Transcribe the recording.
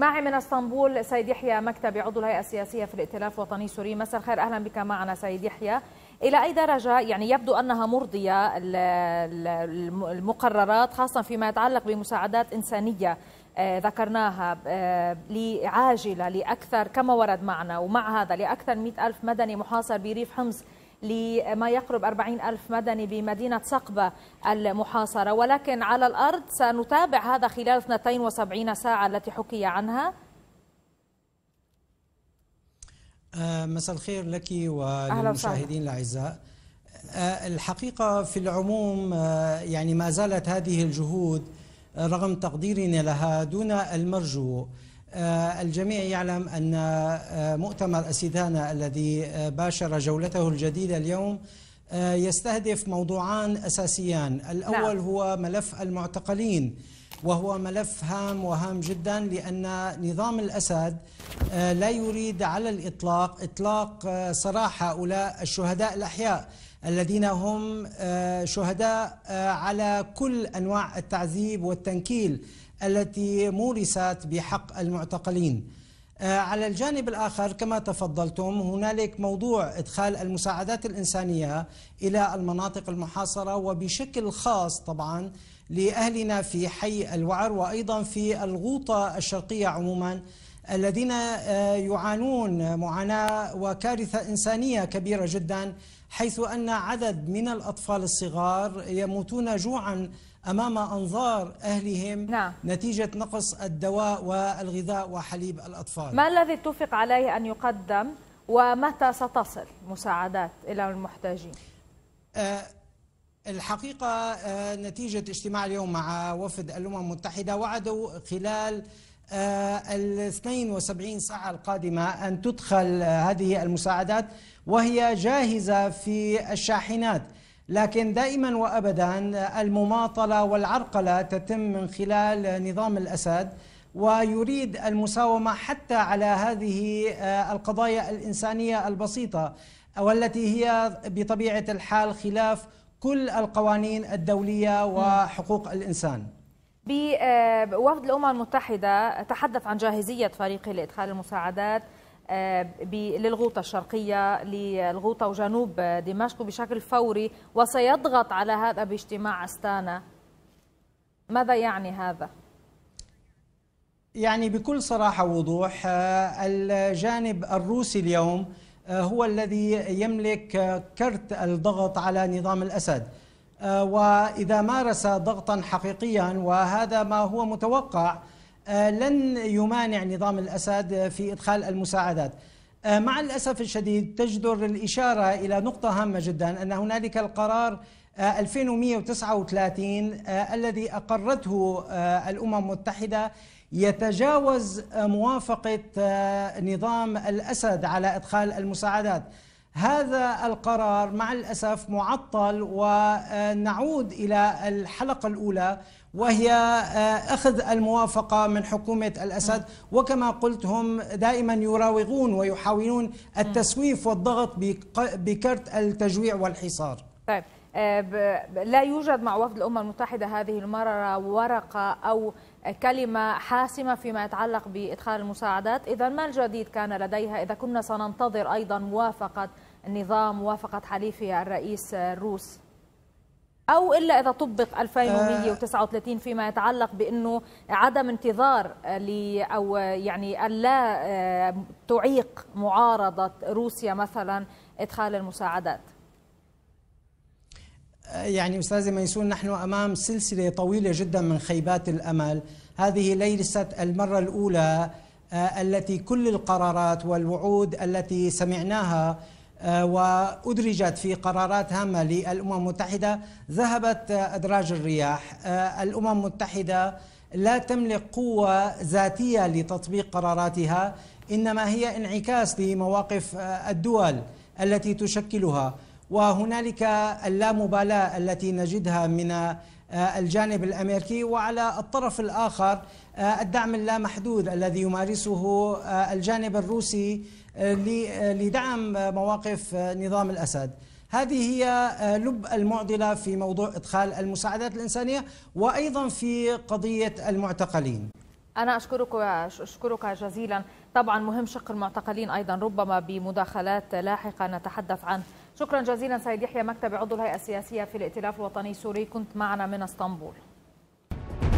معي من اسطنبول سيد يحيى مكتبي عضو الهيئه السياسيه في الائتلاف الوطني السوري مساء الخير اهلا بك معنا سيد يحيى الى اي درجه يعني يبدو انها مرضيه المقررات خاصه فيما يتعلق بمساعدات انسانيه آه، ذكرناها آه، لعاجله لاكثر كما ورد معنا ومع هذا لاكثر من ألف مدني محاصر بريف حمص لما يقرب 40 ألف مدني بمدينة صقبة المحاصرة ولكن على الأرض سنتابع هذا خلال 72 ساعة التي حكي عنها آه، مساء الخير لك وللمشاهدين الأعزاء آه، الحقيقة في العموم آه، يعني ما زالت هذه الجهود رغم تقديرنا لها دون المرجو آه، الجميع يعلم أن آه، مؤتمر أسيدانا الذي آه، باشر جولته الجديدة اليوم يستهدف موضوعان أساسيان الأول نعم. هو ملف المعتقلين وهو ملف هام وهام جدا لأن نظام الأسد لا يريد على الإطلاق إطلاق صراحة هؤلاء الشهداء الأحياء الذين هم شهداء على كل أنواع التعذيب والتنكيل التي مورست بحق المعتقلين آه، على الجانب الآخر كما تفضلتم هنالك موضوع إدخال المساعدات الإنسانية إلى المناطق المحاصرة وبشكل خاص طبعا لأهلنا في حي الوعر وأيضا في الغوطة الشرقية عموما الذين آه، يعانون معاناة وكارثة إنسانية كبيرة جدا حيث أن عدد من الأطفال الصغار يموتون جوعا أمام أنظار أهلهم نعم. نتيجة نقص الدواء والغذاء وحليب الأطفال ما الذي اتفق عليه أن يقدم ومتى ستصل مساعدات إلى المحتاجين؟ آه الحقيقة آه، نتيجة اجتماع اليوم مع وفد الأمم المتحدة وعدوا خلال آه، ال 72 ساعة القادمة أن تدخل هذه المساعدات وهي جاهزة في الشاحنات لكن دائما وأبدا المماطلة والعرقلة تتم من خلال نظام الأسد ويريد المساومة حتى على هذه آه، القضايا الإنسانية البسيطة والتي هي بطبيعة الحال خلاف كل القوانين الدولية وحقوق الإنسان بوفد آه، الأمم المتحدة تحدث عن جاهزية فريقه لإدخال المساعدات آه، للغوطة الشرقية للغوطة وجنوب دمشق بشكل فوري وسيضغط على هذا باجتماع أستانا ماذا يعني هذا؟ يعني بكل صراحة ووضوح آه، الجانب الروسي اليوم آه، هو الذي يملك آه، كرت الضغط على نظام الاسد آه، واذا مارس ضغطا حقيقيا وهذا ما هو متوقع لن يمانع نظام الاسد في ادخال المساعدات مع الاسف الشديد تجدر الاشاره الى نقطه هامه جدا ان هنالك القرار 2139 الذي اقرته الامم المتحده يتجاوز موافقة آه، نظام الأسد على إدخال المساعدات هذا القرار مع الأسف معطل ونعود آه، إلى الحلقة الأولى وهي آه، أخذ الموافقة من حكومة الأسد نعم. وكما قلت هم دائما يراوغون ويحاولون نعم. التسويف والضغط بكرت التجويع والحصار طيب لا يوجد مع وفد الأمم المتحدة هذه المرة ورقة أو كلمة حاسمة فيما يتعلق بإدخال المساعدات إذا ما الجديد كان لديها إذا كنا سننتظر أيضا موافقة النظام موافقة حليفها الرئيس الروس أو إلا إذا طبق 2139 فيما يتعلق بأنه عدم انتظار أو يعني ألا آه، تعيق معارضة روسيا مثلا إدخال المساعدات آه، يعني أستاذ ميسون نحن أمام سلسلة طويلة جدا من خيبات الأمل هذه ليست المرة الأولى آه، التي كل القرارات والوعود التي سمعناها آه، وأدرجت في قرارات هامة للأمم المتحدة ذهبت أدراج الرياح الأمم المتحدة لا تملك قوة ذاتية لتطبيق قراراتها إنما هي انعكاس لمواقف الدول التي تشكلها وهنالك اللامبالاه التي نجدها من آه، الجانب الامريكي وعلى الطرف الاخر آه، الدعم اللامحدود الذي يمارسه آه، الجانب الروسي لدعم مواقف نظام الاسد. هذه هي لب المعضله في موضوع ادخال المساعدات الانسانيه وايضا في قضيه المعتقلين. أنا أشكرك أشكرك جزيلا طبعا مهم شق المعتقلين أيضا ربما بمداخلات لاحقة نتحدث عنه شكرا جزيلا سيد يحيى مكتب عضو الهيئة السياسية في الائتلاف الوطني السوري كنت معنا من اسطنبول